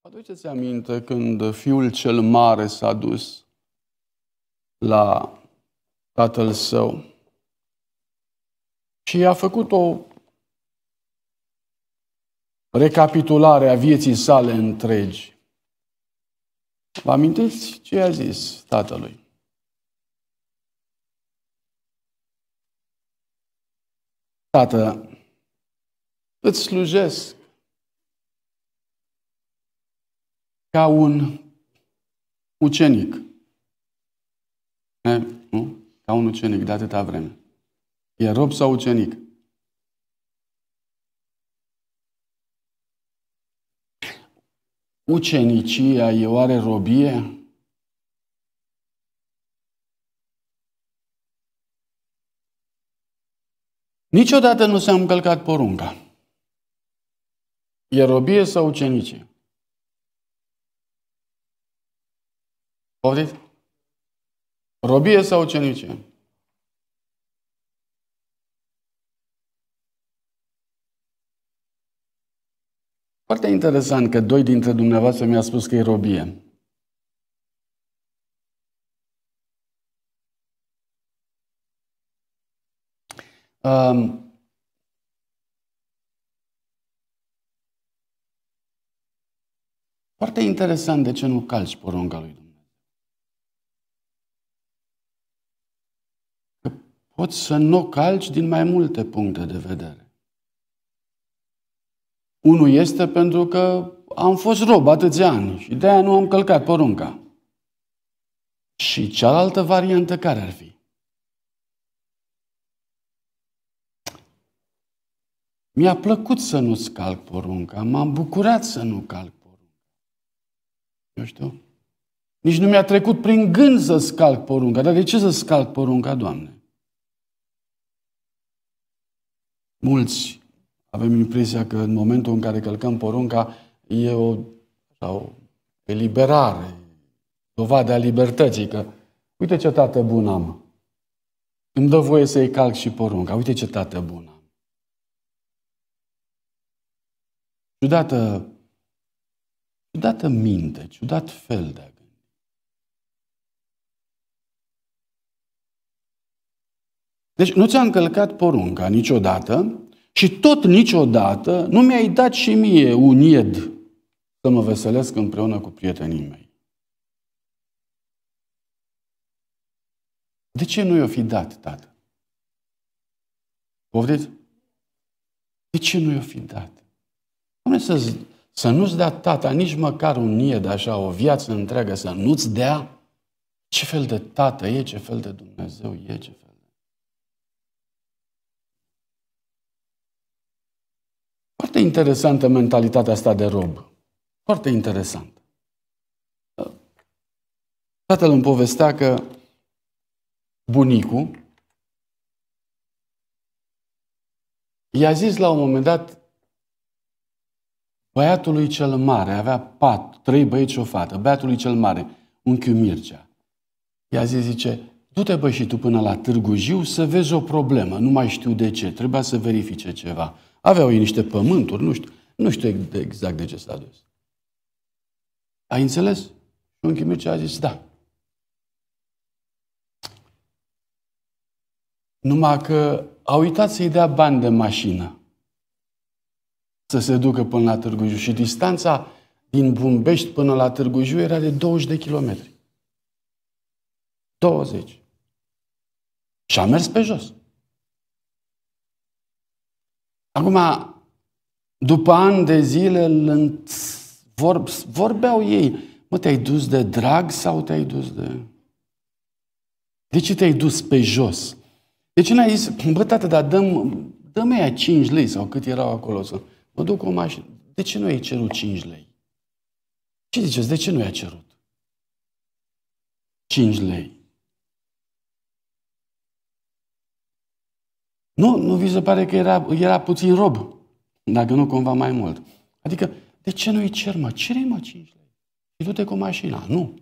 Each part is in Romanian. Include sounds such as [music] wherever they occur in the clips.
Aduceți aminte când fiul cel mare s-a dus la tatăl său și a făcut o recapitulare a vieții sale întregi. Vă amintiți ce a zis tatălui? Tată, îți slujesc ca un ucenic. E, nu? Ca un ucenic de atâta vreme. E rob sau ucenic? Ucenicia e oare robie? Niciodată nu s-a încălcat porunca. E robie sau ucenicie? Poftiți? Robie sau ucenicie? Foarte interesant că doi dintre dumneavoastră mi-a spus că e robie. Um, Foarte interesant de ce nu calci porunca lui Dumnezeu. poți să nu calci din mai multe puncte de vedere. Unul este pentru că am fost rob atâția ani și de aia nu am călcat porunca. Și cealaltă variantă care ar fi? Mi-a plăcut să nu scalc porunca, m-am bucurat să nu calc porunca. Nu știu. Nici nu mi-a trecut prin gând să scalc porunca. Dar de ce să scalc porunca, Doamne? mulți avem impresia că în momentul în care călcăm porunca e o sau, eliberare, dovada libertății, că uite ce tată bun am. Îmi dă voie să-i calc și porunca. Uite ce tată bun am. Ciudată, ciudată minte, ciudat fel de Deci nu ți-a încălcat porunca niciodată și tot niciodată nu mi-ai dat și mie un ied să mă veselesc împreună cu prietenii mei. De ce nu i-o fi dat, tată? Poftiți? De ce nu i-o fi dat? Doamne, să, să nu-ți dea tata nici măcar un ied așa, o viață întreagă, să nu-ți dea ce fel de tată e, ce fel de Dumnezeu e, ce fel Foarte interesantă mentalitatea asta de rob. Foarte interesant. Tatăl îmi povestea că bunicul i-a zis la un moment dat băiatului cel mare, avea pat, trei băieți și o fată, băiatului cel mare, unchiul Mircea. I-a zis, zice, du-te bă și tu până la Târgu Jiu să vezi o problemă, nu mai știu de ce, trebuia să verifice ceva. Aveau ei niște pământuri, nu știu. Nu știu exact de ce s-a dus. Ai înțeles? Și unchiul Mircea a zis, da. Numai că au uitat să-i dea bani de mașină să se ducă până la Târgu Jiu. Și distanța din Bumbești până la Târgu Jiu era de 20 de kilometri. 20. Și a mers pe jos. Acum, după ani de zile, vorbeau ei, mă, te-ai dus de drag sau te-ai dus de... De ce te-ai dus pe jos? De ce n-ai zis, bă, tată, dar dăm, dăm aia 5 lei sau cât erau acolo să... Mă duc o mașină. De ce nu ai cerut 5 lei? Ce ziceți? De ce nu i-a cerut? 5 lei. Nu, nu vi se pare că era, era puțin rob, dacă nu cumva mai mult. Adică, de ce nu-i cer, mă? Cere, mă, 5 lei. Și du-te cu mașina. Nu.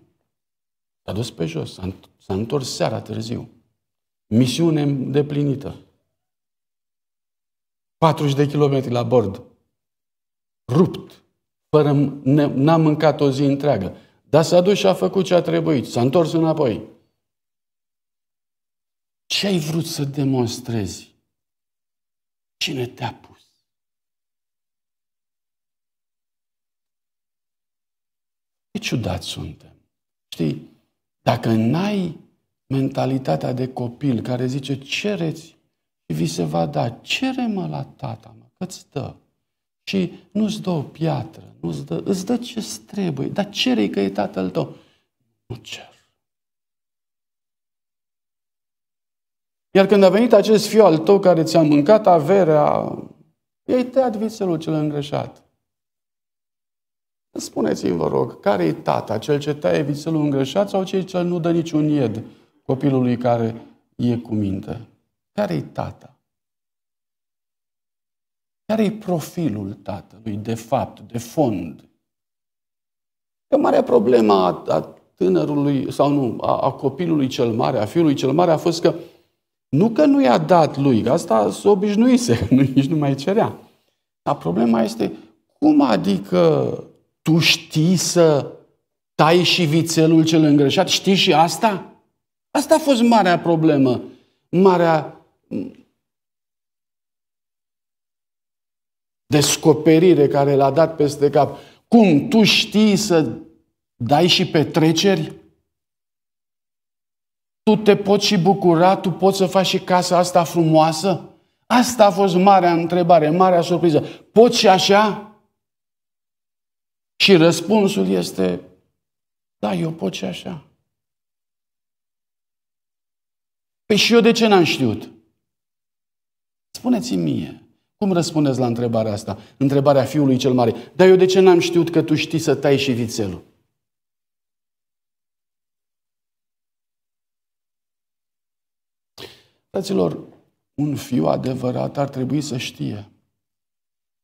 S-a dus pe jos, s-a, întors seara târziu. Misiune îndeplinită. 40 de kilometri la bord. Rupt. Fără, n-a mâncat o zi întreagă. Dar s-a dus și a făcut ce a trebuit. S-a întors înapoi. Ce ai vrut să demonstrezi? Cine te-a pus? Ce ciudat suntem. Știi, dacă n-ai mentalitatea de copil care zice cereți și vi se va da, cere-mă la tata, mă, că-ți dă. Și nu-ți dă o piatră, nu-ți dă, îți dă ce trebuie, dar cere că e tatăl tău. Nu cer. Iar când a venit acest fiu al tău care ți-a mâncat averea, ei tăiat vițelul cel îngreșat. Spuneți-mi, vă rog, care e tata? Cel ce taie vițelul îngreșat sau cel ce nu dă niciun ied copilului care e cu minte? care e tata? care e profilul tatălui, de fapt, de fond? Că marea problemă a, a tânărului, sau nu, a, a copilului cel mare, a fiului cel mare, a fost că nu că nu i-a dat lui, că asta se obișnuise, [laughs] nu, nici nu mai cerea. Dar problema este, cum adică tu știi să tai și vițelul cel îngreșat? Știi și asta? Asta a fost marea problemă. Marea descoperire care l-a dat peste cap. Cum tu știi să dai și petreceri? tu te poți și bucura, tu poți să faci și casa asta frumoasă? Asta a fost marea întrebare, marea surpriză. Poți și așa? Și răspunsul este, da, eu pot și așa. Păi și eu de ce n-am știut? Spuneți-mi mie, cum răspundeți la întrebarea asta? Întrebarea fiului cel mare. Dar eu de ce n-am știut că tu știi să tai și vițelul? Fraților, un fiu adevărat ar trebui să știe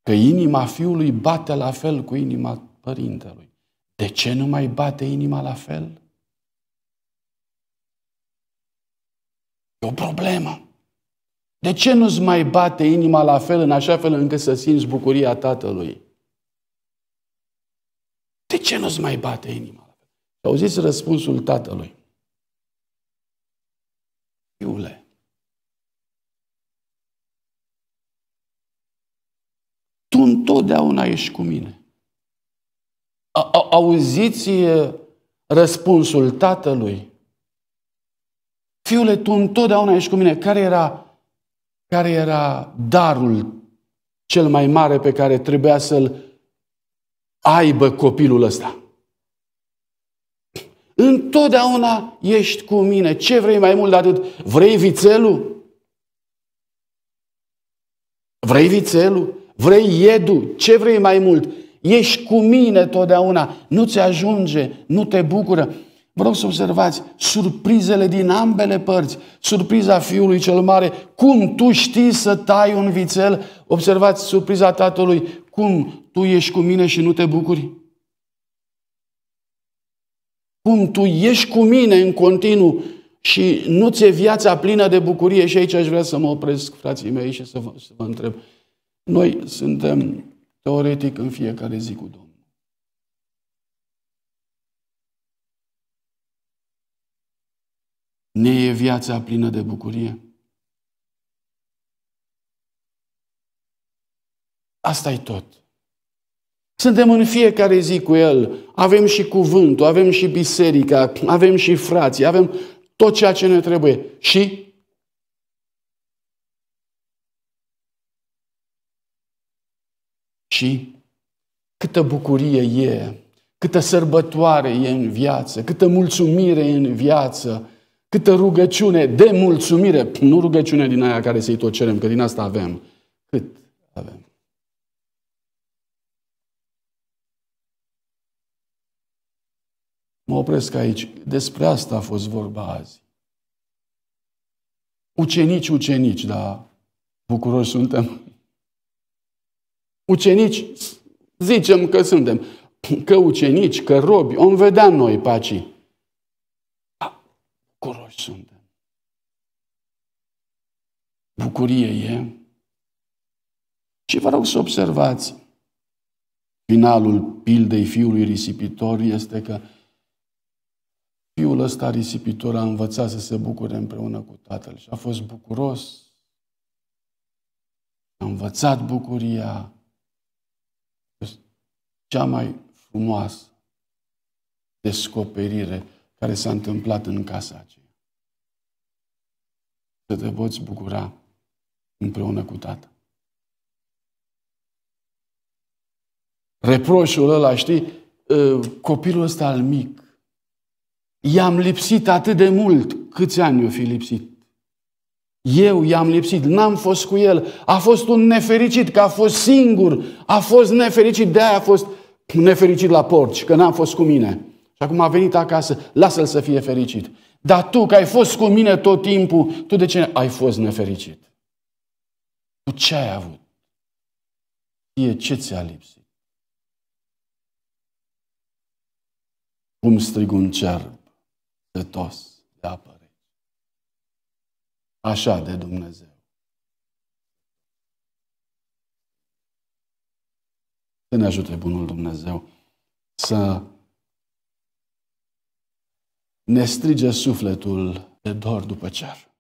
că inima fiului bate la fel cu inima părintelui. De ce nu mai bate inima la fel? E o problemă. De ce nu-ți mai bate inima la fel, în așa fel încât să simți bucuria tatălui? De ce nu-ți mai bate inima la fel? Auziți răspunsul tatălui. Fiule, tu întotdeauna ești cu mine. Auziți răspunsul tatălui. Fiule, tu întotdeauna ești cu mine. Care era, care era darul cel mai mare pe care trebuia să-l aibă copilul ăsta? Întotdeauna ești cu mine. Ce vrei mai mult de atât? Vrei vițelul? Vrei vițelul? Vrei iedu? Ce vrei mai mult? Ești cu mine totdeauna. Nu ți ajunge, nu te bucură. Vreau să observați surprizele din ambele părți. Surpriza fiului cel mare, cum tu știi să tai un vițel. Observați surpriza tatălui, cum tu ești cu mine și nu te bucuri. Cum tu ești cu mine în continuu și nu ți-e viața plină de bucurie. Și aici aș vrea să mă opresc, frații mei, și să vă, să vă întreb. Noi suntem teoretic în fiecare zi cu Domnul. Ne e viața plină de bucurie? asta e tot. Suntem în fiecare zi cu El. Avem și cuvântul, avem și biserica, avem și frații, avem tot ceea ce ne trebuie. Și Și câtă bucurie e, câtă sărbătoare e în viață, câtă mulțumire e în viață, câtă rugăciune de mulțumire, nu rugăciune din aia care să-i tot cerem, că din asta avem, cât avem. Mă opresc aici. Despre asta a fost vorba azi. Ucenici, ucenici, dar bucuroși suntem ucenici, zicem că suntem, că ucenici, că robi, om vedea noi pacii. Bucuroși suntem. Bucurie e. Și vă rog să observați. Finalul pildei fiului risipitor este că fiul ăsta risipitor a învățat să se bucure împreună cu tatăl și a fost bucuros. A învățat bucuria, cea mai frumoasă descoperire care s-a întâmplat în casa aceea. Să te poți bucura împreună cu tata. Reproșul ăla, știi, ă, copilul ăsta al mic, i-am lipsit atât de mult, câți ani eu fi lipsit? Eu i-am lipsit, n-am fost cu el, a fost un nefericit, că a fost singur, a fost nefericit, de aia a fost nefericit la porci, că n-am fost cu mine. Și acum a venit acasă, lasă-l să fie fericit. Dar tu, că ai fost cu mine tot timpul, tu de ce ai fost nefericit? Tu ce ai avut? Ție ce ți-a lipsit? Cum strig un cerb de tos de apă Așa de Dumnezeu. Să ne ajute Bunul Dumnezeu să ne strige sufletul de dor după cer.